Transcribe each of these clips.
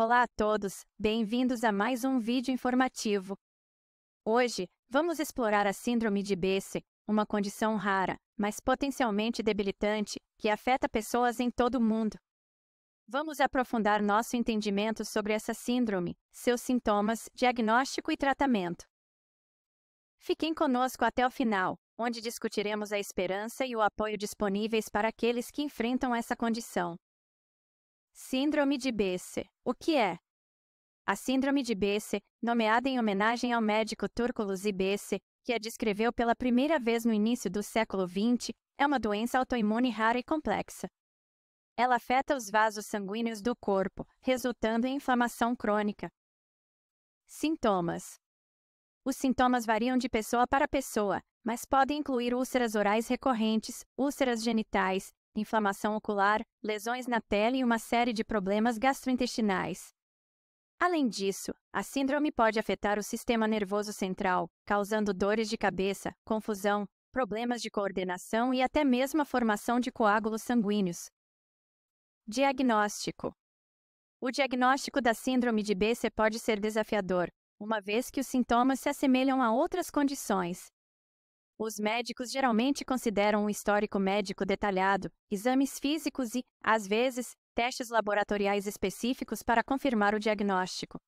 Olá a todos, bem-vindos a mais um vídeo informativo. Hoje, vamos explorar a Síndrome de Bessie, uma condição rara, mas potencialmente debilitante, que afeta pessoas em todo o mundo. Vamos aprofundar nosso entendimento sobre essa síndrome, seus sintomas, diagnóstico e tratamento. Fiquem conosco até o final, onde discutiremos a esperança e o apoio disponíveis para aqueles que enfrentam essa condição. Síndrome de Besse. O que é? A síndrome de Besse, nomeada em homenagem ao médico turco Luzi Besse, que a descreveu pela primeira vez no início do século XX, é uma doença autoimune rara e complexa. Ela afeta os vasos sanguíneos do corpo, resultando em inflamação crônica. Sintomas: Os sintomas variam de pessoa para pessoa, mas podem incluir úlceras orais recorrentes, úlceras genitais, inflamação ocular, lesões na pele e uma série de problemas gastrointestinais. Além disso, a síndrome pode afetar o sistema nervoso central, causando dores de cabeça, confusão, problemas de coordenação e até mesmo a formação de coágulos sanguíneos. Diagnóstico: O diagnóstico da síndrome de BC pode ser desafiador, uma vez que os sintomas se assemelham a outras condições, os médicos geralmente consideram um histórico médico detalhado, exames físicos e, às vezes, testes laboratoriais específicos para confirmar o diagnóstico.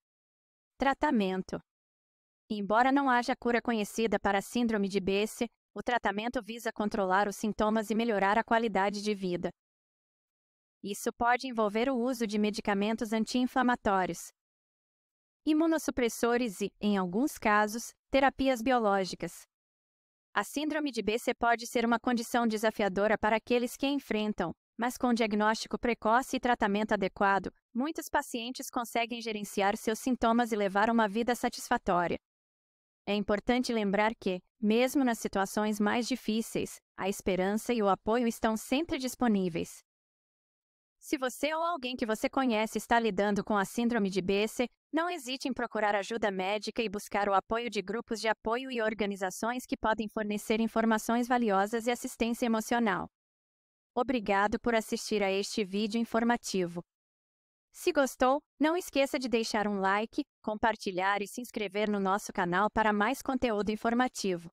Tratamento: Embora não haja cura conhecida para a síndrome de Besse, o tratamento visa controlar os sintomas e melhorar a qualidade de vida. Isso pode envolver o uso de medicamentos anti-inflamatórios, imunossupressores e, em alguns casos, terapias biológicas. A síndrome de BC pode ser uma condição desafiadora para aqueles que a enfrentam, mas com diagnóstico precoce e tratamento adequado, muitos pacientes conseguem gerenciar seus sintomas e levar uma vida satisfatória. É importante lembrar que, mesmo nas situações mais difíceis, a esperança e o apoio estão sempre disponíveis. Se você ou alguém que você conhece está lidando com a síndrome de BC, não hesite em procurar ajuda médica e buscar o apoio de grupos de apoio e organizações que podem fornecer informações valiosas e assistência emocional. Obrigado por assistir a este vídeo informativo. Se gostou, não esqueça de deixar um like, compartilhar e se inscrever no nosso canal para mais conteúdo informativo.